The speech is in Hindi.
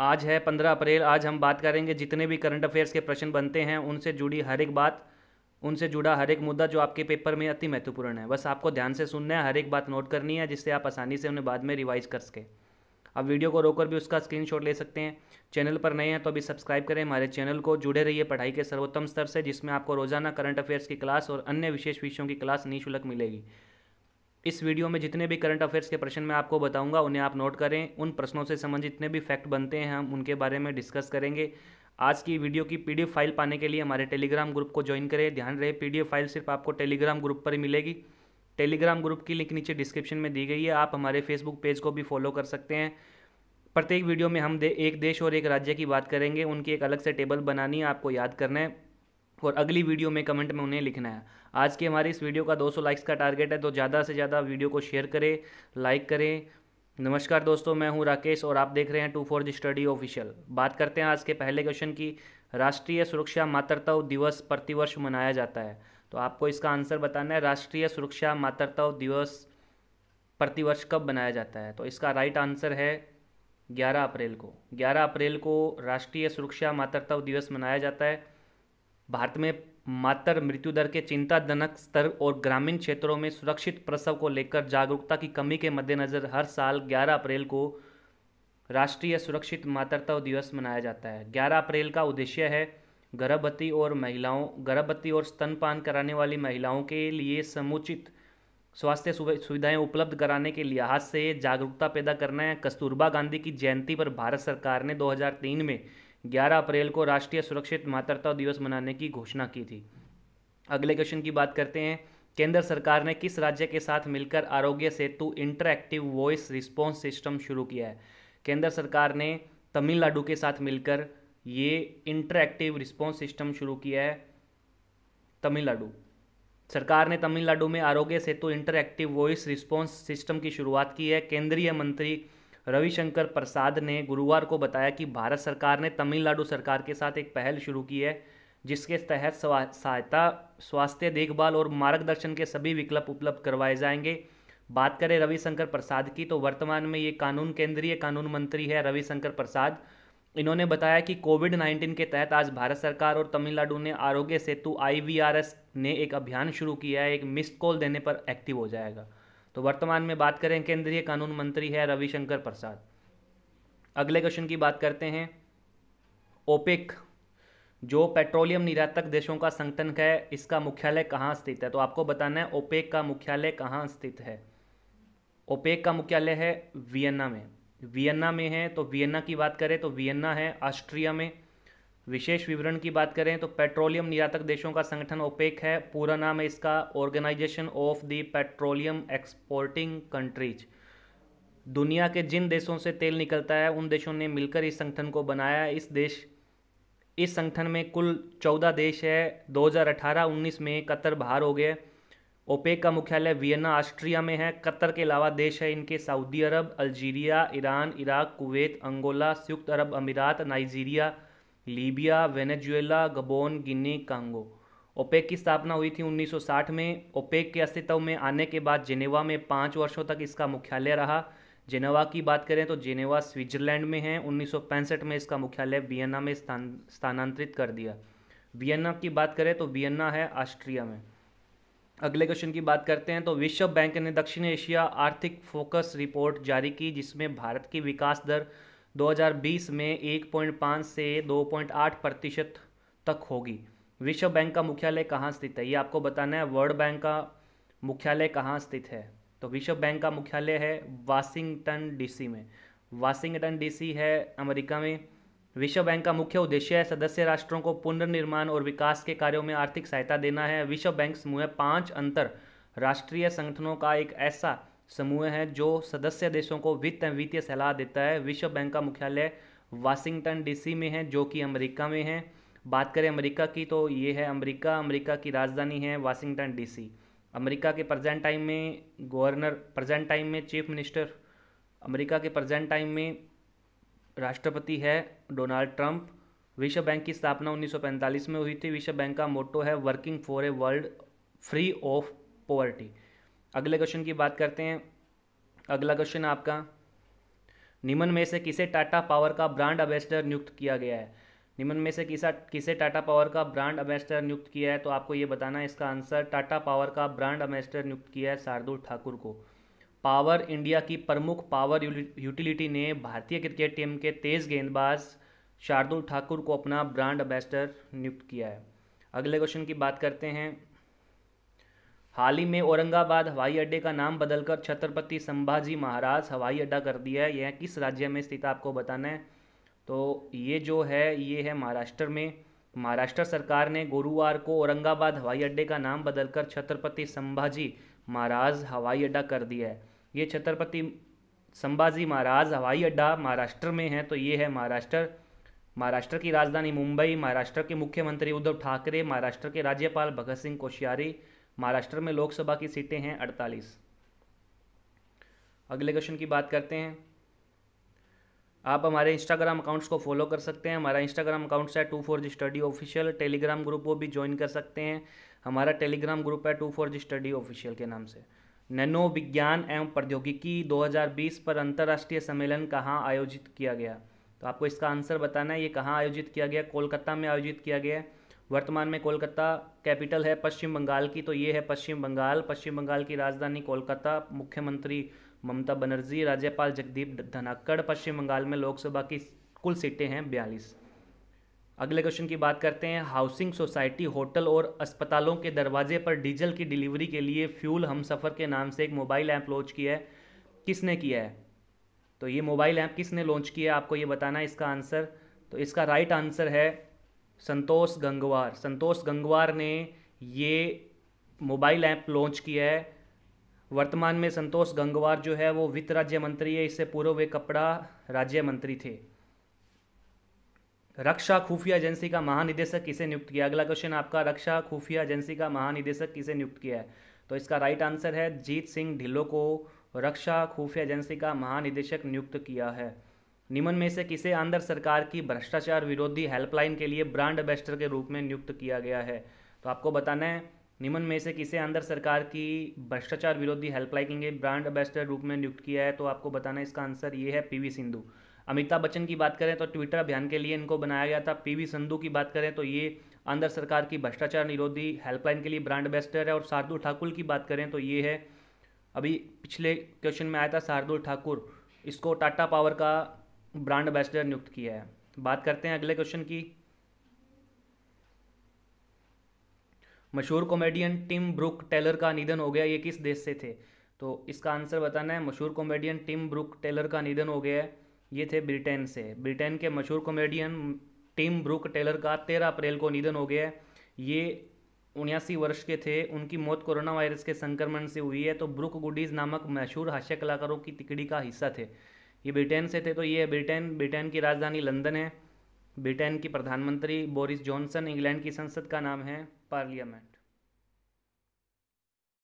आज है पंद्रह अप्रैल आज हम बात करेंगे जितने भी करंट अफेयर्स के प्रश्न बनते हैं उनसे जुड़ी हर एक बात उनसे जुड़ा हर एक मुद्दा जो आपके पेपर में अति महत्वपूर्ण है बस आपको ध्यान से सुनना है हर एक बात नोट करनी है जिससे आप आसानी से उन्हें बाद में रिवाइज कर सकें आप वीडियो को रोककर भी उसका स्क्रीनशॉट ले सकते हैं चैनल पर नए हैं तो अभी सब्सक्राइब करें हमारे चैनल को जुड़े रहिए पढ़ाई के सर्वोत्तम स्तर से जिसमें आपको रोजाना करंट अफेयर्स की क्लास और अन्य विशेष विषयों की क्लास निःशुल्क मिलेगी इस वीडियो में जितने भी करंट अफेयर्स के प्रश्न मैं आपको बताऊंगा उन्हें आप नोट करें उन प्रश्नों से संबंधित जितने भी फैक्ट बनते हैं हम उनके बारे में डिस्कस करेंगे आज की वीडियो की पीडीएफ फाइल पाने के लिए हमारे टेलीग्राम ग्रुप को ज्वाइन करें ध्यान रहे पीडीएफ फाइल सिर्फ आपको टेलीग्राम ग्रुप पर ही मिलेगी टेलीग्राम ग्रुप की लिंक नीचे डिस्क्रिप्शन में दी गई है आप हमारे फेसबुक पेज को भी फॉलो कर सकते हैं प्रत्येक वीडियो में हम दे एक देश और एक राज्य की बात करेंगे उनकी एक अलग से टेबल बनानी है आपको याद करना है और अगली वीडियो में कमेंट में उन्हें लिखना है आज के हमारे इस वीडियो का 200 लाइक्स का टारगेट है तो ज़्यादा से ज़्यादा वीडियो को शेयर करें लाइक करें नमस्कार दोस्तों मैं हूं राकेश और आप देख रहे हैं टू फोर स्टडी ऑफिशियल बात करते हैं आज के पहले क्वेश्चन की राष्ट्रीय सुरक्षा मातृत्व दिवस प्रतिवर्ष मनाया जाता है तो आपको इसका आंसर बताना है राष्ट्रीय सुरक्षा मातृत्व दिवस प्रतिवर्ष कब मनाया जाता है तो इसका राइट आंसर है 11 अप्रैल को 11 अप्रैल को राष्ट्रीय सुरक्षा मातृत्व दिवस मनाया जाता है भारत में मातर मृत्यु दर के चिंताजनक स्तर और ग्रामीण क्षेत्रों में सुरक्षित प्रसव को लेकर जागरूकता की कमी के मद्देनज़र हर साल 11 अप्रैल को राष्ट्रीय सुरक्षित मातृत्व दिवस मनाया जाता है 11 अप्रैल का उद्देश्य है गर्भवती और महिलाओं गर्भवती और स्तनपान कराने वाली महिलाओं के लिए समुचित स्वास्थ्य सुविधाएं उपलब्ध कराने के लिहाज से जागरूकता पैदा करना है कस्तूरबा गांधी की जयंती पर भारत सरकार ने 2003 में 11 अप्रैल को राष्ट्रीय सुरक्षित मातृत्व दिवस मनाने की घोषणा की थी अगले क्वेश्चन की बात करते हैं केंद्र सरकार ने किस राज्य के साथ मिलकर Aarogya Setu interactive voice response system शुरू किया है केंद्र सरकार ने तमिलनाडु के साथ मिलकर ये इंटरएक्टिव रिस्पॉन्स सिस्टम शुरू किया है तमिलनाडु सरकार ने तमिलनाडु में Aarogya Setu interactive voice response system की शुरुआत की है केंद्रीय मंत्री रविशंकर प्रसाद ने गुरुवार को बताया कि भारत सरकार ने तमिलनाडु सरकार के साथ एक पहल शुरू की है जिसके तहत सहायता स्वास्थ्य देखभाल और मार्गदर्शन के सभी विकल्प उपलब्ध करवाए जाएंगे बात करें रविशंकर प्रसाद की तो वर्तमान में ये कानून केंद्रीय कानून मंत्री है रविशंकर प्रसाद इन्होंने बताया कि कोविड 19 के तहत आज भारत सरकार और तमिलनाडु ने आरोग्य सेतु आई ने एक अभियान शुरू किया है एक मिस्ड कॉल देने पर एक्टिव हो जाएगा तो वर्तमान में बात करें केंद्रीय कानून मंत्री है रविशंकर प्रसाद अगले क्वेश्चन की बात करते हैं ओपेक जो पेट्रोलियम निर्यातक देशों का संगठन है इसका मुख्यालय कहाँ स्थित है तो आपको बताना है ओपेक का मुख्यालय कहाँ स्थित है ओपेक का मुख्यालय है वियना में वियना में है तो वियना की बात करें तो वियना है ऑस्ट्रिया में विशेष विवरण की बात करें तो पेट्रोलियम निर्यातक देशों का संगठन ओपेक है पूरा नाम है इसका organisation of the petroleum exporting countries दुनिया के जिन देशों से तेल निकलता है उन देशों ने मिलकर इस संगठन को बनाया इस देश इस संगठन में कुल चौदह देश है 2018-19 में कतर बाहर हो गए ओपेक का मुख्यालय वियना ऑस्ट्रिया में है कतर के अलावा देश है इनके Saudi Arab Algeria Iran Iraq Kuwait Angola संयुक्त अरब अमीरात Nigeria Libya Venezuela Gabon Guinea Congo OPEC की स्थापना हुई थी 1960 में ओपेक के अस्तित्व में आने के बाद जेनेवा में पाँच वर्षों तक इसका मुख्यालय रहा जेनेवा की बात करें तो जेनेवा स्विट्जरलैंड में है उन्नीस में इसका मुख्यालय वियना में स्थानांतरित कर दिया वियना की बात करें तो वियना है ऑस्ट्रिया में अगले क्वेश्चन की बात करते हैं तो विश्व बैंक ने दक्षिण एशिया आर्थिक फोकस रिपोर्ट जारी की जिसमें भारत की विकास दर 2020 में 1.5 से 2.8 प्रतिशत तक होगी विश्व बैंक का मुख्यालय कहाँ स्थित है ये आपको बताना है वर्ल्ड बैंक का मुख्यालय कहाँ स्थित है तो विश्व बैंक का मुख्यालय है वाशिंगटन डीसी में वाशिंगटन डीसी है अमेरिका में विश्व बैंक का मुख्य उद्देश्य है सदस्य राष्ट्रों को पुनर्निर्माण और विकास के कार्यों में आर्थिक सहायता देना है विश्व बैंक समूह पाँच अंतर राष्ट्रीय संगठनों का एक ऐसा समूह है जो सदस्य देशों को वित्त एवं वित्तीय सलाह देता है विश्व बैंक का मुख्यालय वाशिंगटन डीसी में है जो कि अमेरिका में है बात करें अमेरिका की तो ये है अमेरिका अमेरिका की राजधानी है वाशिंगटन डीसी अमेरिका के प्रेजेंट टाइम में गवर्नर प्रेजेंट टाइम में चीफ मिनिस्टर अमेरिका के प्रेजेंट टाइम में राष्ट्रपति है डोनाल्ड ट्रंप विश्व बैंक की स्थापना 1945 में हुई थी विश्व बैंक का मोटो है working for a world free of poverty अगले क्वेश्चन की बात करते हैं अगला क्वेश्चन आपका निम्न में से किसे टाटा पावर का ब्रांड एम्बेसडर नियुक्त किया गया है निम्न में से किसा किसे टाटा पावर का ब्रांड एम्बेसडर नियुक्त किया है तो आपको ये बताना है इसका आंसर टाटा पावर का ब्रांड एम्बेसडर नियुक्त किया है शार्दुल ठाकुर को पावर इंडिया की प्रमुख पावर यूटिलिटी ने भारतीय क्रिकेट टीम के तेज गेंदबाज शार्दुल ठाकुर को अपना ब्रांड एम्बेसडर नियुक्त किया है अगले क्वेश्चन की बात करते हैं हाल ही में औरंगाबाद हवाई अड्डे का नाम बदलकर छत्रपति संभाजी महाराज हवाई अड्डा कर दिया है यह किस राज्य में स्थित आपको बताना है तो ये जो है ये है महाराष्ट्र में महाराष्ट्र सरकार ने गुरुवार को औरंगाबाद हवाई अड्डे का नाम बदलकर छत्रपति संभाजी महाराज हवाई अड्डा कर दिया है ये छत्रपति संभाजी महाराज हवाई अड्डा महाराष्ट्र में है तो ये है महाराष्ट्र महाराष्ट्र की राजधानी मुंबई महाराष्ट्र के मुख्यमंत्री उद्धव ठाकरे महाराष्ट्र के राज्यपाल भगत सिंह कोश्यारी महाराष्ट्र में लोकसभा की सीटें हैं अड़तालीस अगले क्वेश्चन की बात करते हैं आप हमारे इंस्टाग्राम अकाउंट्स को फॉलो कर सकते हैं हमारा इंस्टाग्राम अकाउंट्स है two four G study official Telegram group वो भी ज्वाइन कर सकते हैं हमारा टेलीग्राम ग्रुप है two four G study official के नाम से नैनो विज्ञान एवं प्रौद्योगिकी 2020 पर अंतर्राष्ट्रीय सम्मेलन कहाँ आयोजित किया गया तो आपको इसका आंसर बताना है ये कहाँ आयोजित किया गया कोलकाता में आयोजित किया गया है वर्तमान में कोलकाता कैपिटल है पश्चिम बंगाल की तो ये है पश्चिम बंगाल पश्चिम बंगाल की राजधानी कोलकाता मुख्यमंत्री ममता बनर्जी राज्यपाल जगदीप धनाकड़ पश्चिम बंगाल में लोकसभा की कुल सीटें हैं बयालीस अगले क्वेश्चन की बात करते हैं हाउसिंग सोसाइटी होटल और अस्पतालों के दरवाजे पर डीजल की डिलीवरी के लिए फ्यूल हम सफ़र के नाम से एक मोबाइल ऐप लॉन्च किया है किसने किया है तो ये मोबाइल ऐप किसने लॉन्च किया है आपको ये बताना है इसका आंसर तो इसका राइट आंसर है संतोष गंगवार संतोष गंगवार ने ये मोबाइल ऐप लॉन्च किया है वर्तमान में संतोष गंगवार जो है वो वित्त राज्य मंत्री है इससे पूर्व वे कपड़ा राज्य मंत्री थे रक्षा खुफिया एजेंसी का महानिदेशक किसे नियुक्त किया अगला क्वेश्चन आपका रक्षा खुफिया एजेंसी का महानिदेशक किसे नियुक्त किया है तो इसका राइट आंसर है जीत सिंह ढिल्लो को रक्षा खुफिया एजेंसी का महानिदेशक नियुक्त किया है निम्न में से किसे आंध्र सरकार की भ्रष्टाचार विरोधी हेल्पलाइन के लिए ब्रांड एम्बेसडर के रूप में नियुक्त किया गया है तो आपको बताना है निम्न में से किसे आंध्र सरकार की भ्रष्टाचार विरोधी हेल्पलाइन के लिए ब्रांड एम्बेसडर रूप में नियुक्त किया है तो आपको बताना है इसका आंसर ये है पी सिंधु अमिताभ बच्चन की बात करें तो ट्विटर अभियान के लिए इनको बनाया गया था पी संधू की बात करें तो ये आंध्र सरकार की भ्रष्टाचार निरोधी हेल्पलाइन के लिए ब्रांड एम्बेसडर है और शार्दुल ठाकुर की बात करें तो ये है अभी पिछले क्वेश्चन में आया था शार्दुल ठाकुर इसको टाटा पावर का ब्रांड एम्बेसडर नियुक्त किया है बात करते हैं अगले क्वेश्चन की मशहूर कॉमेडियन टिम ब्रुक टेलर का निधन हो गया ये किस देश से थे तो इसका आंसर बताना है मशहूर कॉमेडियन टिम ब्रुक टेलर का निधन हो गया है ये थे ब्रिटेन से ब्रिटेन के मशहूर कॉमेडियन टिम ब्रुक टेलर का तेरह अप्रैल को निधन हो गया है ये उन्यासी वर्ष के थे उनकी मौत कोरोना वायरस के संक्रमण से हुई है तो ब्रुक गुडीज नामक मशहूर हास्य कलाकारों की तिकड़ी का हिस्सा थे ये ब्रिटेन से थे तो ये ब्रिटेन ब्रिटेन की राजधानी लंदन है ब्रिटेन की प्रधानमंत्री बोरिस जॉनसन इंग्लैंड की संसद का नाम है पार्लियामेंट